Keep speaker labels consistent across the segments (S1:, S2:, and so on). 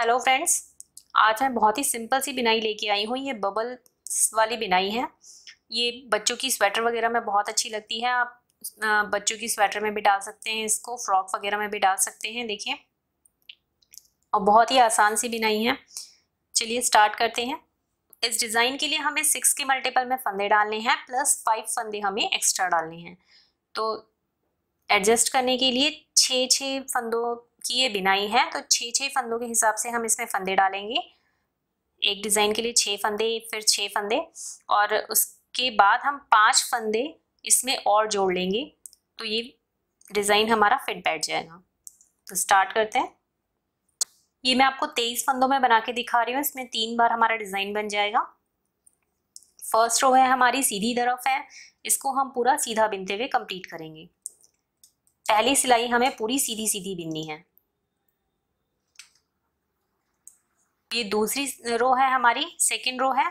S1: hello friends आज मैं बहुत ही सिंपल सी बिनाई लेके आई हूँ ये बबल वाली बिनाई है ये बच्चों की स्वेटर वगैरह में बहुत अच्छी लगती है आप बच्चों की स्वेटर में भी डाल सकते हैं इसको फ्रॉक वगैरह में भी डाल सकते हैं देखिए और बहुत ही आसान सी बिनाई है चलिए स्टार्ट करते हैं इस डिज़ाइन के लिए हमें सिक्स के मल्टीपल में फंदे डालने हैं प्लस फाइव फंदे हमें एक्स्ट्रा डालने हैं तो एडजस्ट करने के लिए छः छः फंदों किए बिना ही है तो छः छः फंदों के हिसाब से हम इसमें फंदे डालेंगे एक डिज़ाइन के लिए छः फंदे फिर छः फंदे और उसके बाद हम पांच फंदे इसमें और जोड़ लेंगे तो ये डिज़ाइन हमारा फिट बैठ जाएगा तो स्टार्ट करते हैं ये मैं आपको तेईस फंदों में बना के दिखा रही हूँ इसमें तीन बार हमारा डिज़ाइन बन जाएगा फर्स्ट रो है हमारी सीधी तरफ है इसको हम पूरा सीधा बिनते हुए कंप्लीट करेंगे पहली सिलाई हमें पूरी सीधी सीधी बिननी है ये दूसरी रो है हमारी सेकेंड रो है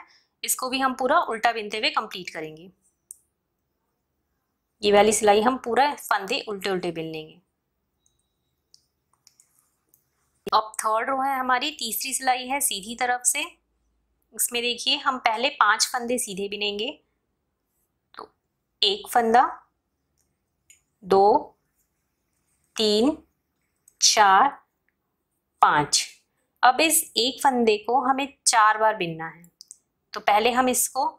S1: इसको भी हम पूरा उल्टा बिनते हुए कंप्लीट करेंगे ये वाली सिलाई हम पूरा फंदे उल्टे उल्टे बिन लेंगे अब थर्ड रो है हमारी तीसरी सिलाई है सीधी तरफ से इसमें देखिए हम पहले पांच फंदे सीधे बिनेंगे तो एक फंदा दो तीन चार पाँच अब इस एक फंदे को हमें चार बार बिनना है तो पहले हम इसको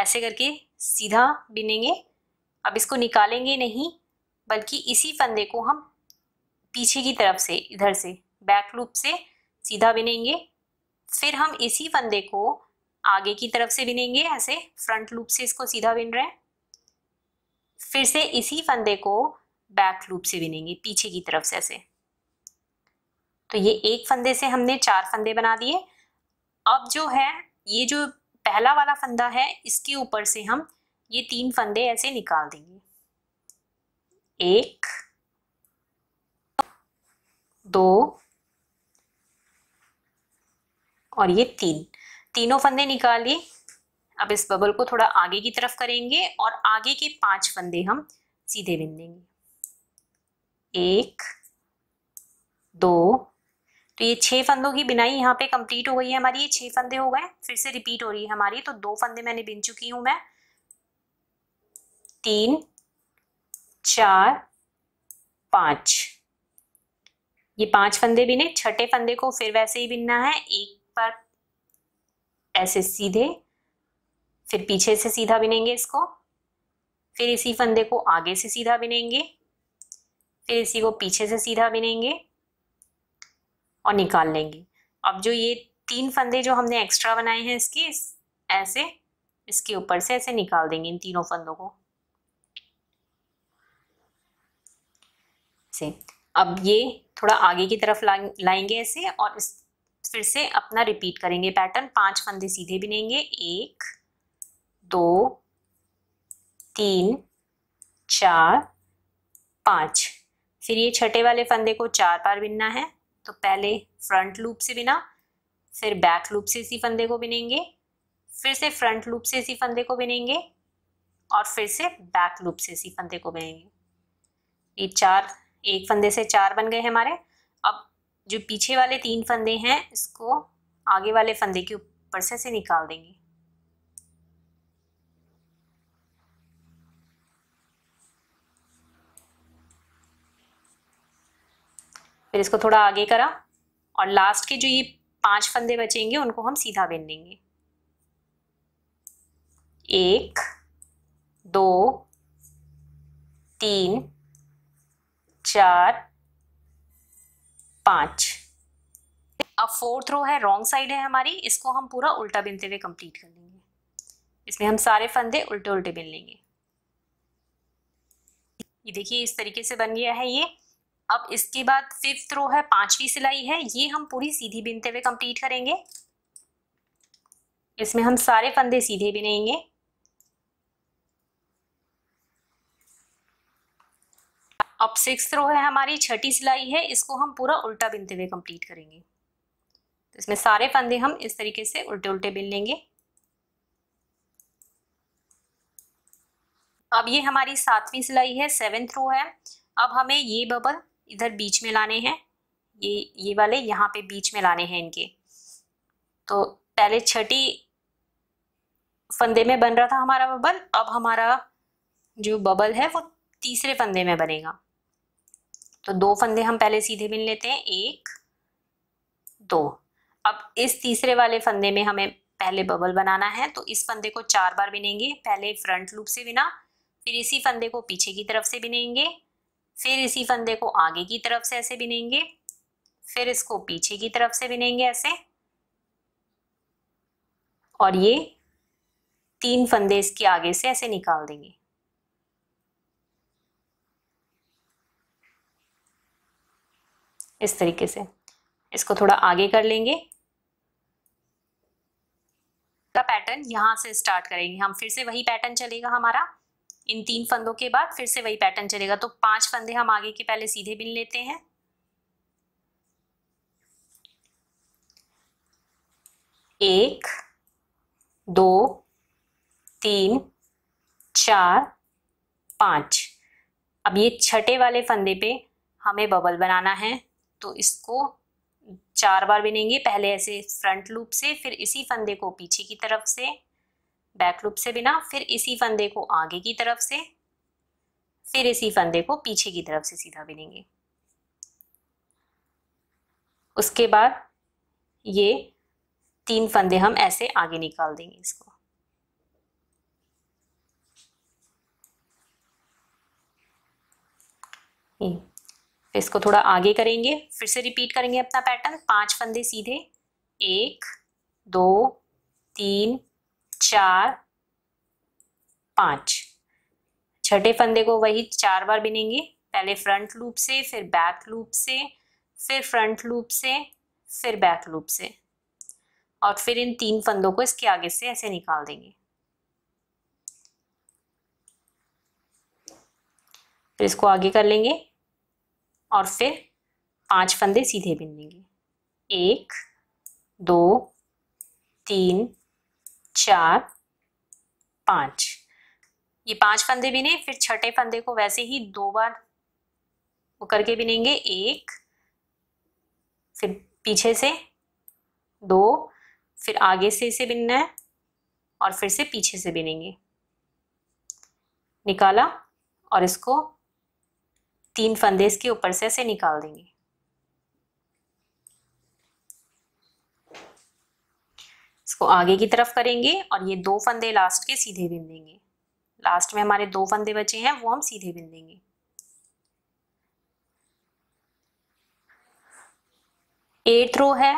S1: ऐसे करके सीधा बिनेंगे अब इसको निकालेंगे नहीं बल्कि इसी फंदे को हम पीछे की तरफ से इधर से बैक लूप से सीधा बिनेंगे फिर हम इसी फंदे को आगे की तरफ से बिनेंगे ऐसे फ्रंट लूप से इसको सीधा बिन रहे हैं फिर से इसी फंदे को बैक लूप से बिनेंगे पीछे की तरफ से ऐसे तो ये एक फंदे से हमने चार फंदे बना दिए अब जो है ये जो पहला वाला फंदा है इसके ऊपर से हम ये तीन फंदे ऐसे निकाल देंगे एक दो और ये तीन तीनों फंदे निकालिए अब इस बबल को थोड़ा आगे की तरफ करेंगे और आगे के पांच फंदे हम सीधे बिन देंगे एक दो तो ये छह फंदों की बिनाई यहाँ पे कंप्लीट हो गई है हमारी ये छह फंदे हो गए फिर से रिपीट हो रही है हमारी तो दो फंदे मैंने बिन चुकी हूं मैं तीन चार पांच ये पांच फंदे बिने छठे फंदे को फिर वैसे ही बिनना है एक बार ऐसे सीधे फिर पीछे से सीधा बिनेंगे इसको फिर इसी फंदे को आगे से सीधा बिनेंगे फिर इसी को पीछे से सीधा बिनेंगे और निकाल लेंगे अब जो ये तीन फंदे जो हमने एक्स्ट्रा बनाए हैं इसके ऐसे इसके ऊपर से ऐसे निकाल देंगे इन तीनों फंदों को से अब ये थोड़ा आगे की तरफ ला, लाएंगे ऐसे और इस फिर से अपना रिपीट करेंगे पैटर्न पांच फंदे सीधे बिनेंगे एक दो तीन चार पांच फिर ये छठे वाले फंदे को चार बार बिनना है तो पहले फ्रंट लूप से बिना फिर बैक लूप से इसी फंदे को बिनेंगे फिर से फ्रंट लूप से इसी फंदे को बिनेंगे और फिर से बैक लूप से इसी फंदे को बिनेंगे ये चार एक फंदे से चार बन गए हमारे अब जो पीछे वाले तीन फंदे हैं इसको आगे वाले फंदे के ऊपर से, निकाल देंगे फिर इसको थोड़ा आगे करा और लास्ट के जो ये पांच फंदे बचेंगे उनको हम सीधा बिन लेंगे एक दो तीन चार पांच अब फोर्थ रो है रॉन्ग साइड है हमारी इसको हम पूरा उल्टा बिनते हुए कंप्लीट कर लेंगे इसमें हम सारे फंदे उल्टे उल्टे बिन लेंगे ये देखिए इस तरीके से बन गया है ये अब इसके बाद फिफ्थ रो है पांचवी सिलाई है ये हम पूरी सीधी बिनते हुए कंप्लीट करेंगे इसमें हम सारे फंदे सीधे बिनेंगे अब सिक्स रो है हमारी छठी सिलाई है इसको हम पूरा उल्टा बिनते हुए कंप्लीट करेंगे तो इसमें सारे फंदे हम इस तरीके से उल्टे उल्टे बिन लेंगे अब ये हमारी सातवीं सिलाई है सेवेंथ रो है अब हमें ये बबल इधर बीच में लाने हैं ये ये वाले यहाँ पे बीच में लाने हैं इनके तो पहले छठी फंदे में बन रहा था हमारा बबल अब हमारा जो बबल है वो तीसरे फंदे में बनेगा तो दो फंदे हम पहले सीधे बिन लेते हैं एक दो अब इस तीसरे वाले फंदे में हमें पहले बबल बनाना है तो इस फंदे को चार बार बिनेंगे पहले फ्रंट लूप से बिना फिर इसी फंदे को पीछे की तरफ से बिनेंगे फिर इसी फंदे को आगे की तरफ से ऐसे बिनेंगे फिर इसको पीछे की तरफ से बिनेंगे ऐसे और ये तीन फंदे इसके आगे से ऐसे निकाल देंगे इस तरीके से इसको थोड़ा आगे कर लेंगे पैटर्न यहां से स्टार्ट करेंगे हम फिर से वही पैटर्न चलेगा हमारा इन तीन फंदों के बाद फिर से वही पैटर्न चलेगा तो पांच फंदे हम आगे के पहले सीधे बिन लेते हैं एक दो तीन चार पांच अब ये छठे वाले फंदे पे हमें बबल बनाना है तो इसको चार बार बिनेंगे पहले ऐसे फ्रंट लूप से फिर इसी फंदे को पीछे की तरफ से बैक लूप से बिना फिर इसी फंदे को आगे की तरफ से फिर इसी फंदे को पीछे की तरफ से सीधा बिनेंगे उसके बाद ये तीन फंदे हम ऐसे आगे निकाल देंगे इसको इसको थोड़ा आगे करेंगे फिर से रिपीट करेंगे अपना पैटर्न पांच फंदे सीधे एक दो तीन चार पांच छठे फंदे को वही चार बार बिनेंगे पहले फ्रंट लूप से फिर बैक लूप से फिर फ्रंट लूप से फिर बैक लूप से और फिर इन तीन फंदों को इसके आगे से ऐसे निकाल देंगे फिर इसको आगे कर लेंगे और फिर पांच फंदे सीधे बिन लेंगे एक दो तीन चार पाँच ये पांच फंदे बिने फिर छठे फंदे को वैसे ही दो बार वो करके बिनेंगे एक फिर पीछे से दो फिर आगे से इसे बिनना है और फिर से पीछे से बिनेंगे निकाला और इसको तीन फंदे इसके ऊपर से ऐसे निकाल देंगे इसको आगे की तरफ करेंगे और ये दो फंदे लास्ट के सीधे देंगे लास्ट में हमारे दो फंदे बचे हैं वो हम सीधे देंगे एट रो है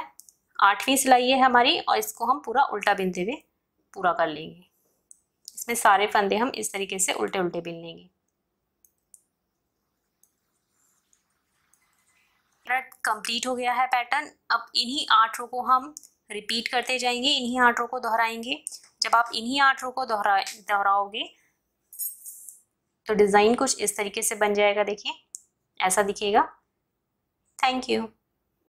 S1: आठवीं सिलाई है हमारी और इसको हम पूरा उल्टा बिनते हुए पूरा कर लेंगे इसमें सारे फंदे हम इस तरीके से उल्टे उल्टे बिन लेंगे कंप्लीट हो गया है पैटर्न अब इन्हीं आठ रो को हम रिपीट करते जाएंगे इन्हीं आठ रो को दोहराएंगे जब आप इन्हीं आठ रो को दोहरा दोहराओगे तो डिज़ाइन कुछ इस तरीके से बन जाएगा देखिए ऐसा दिखेगा थैंक यू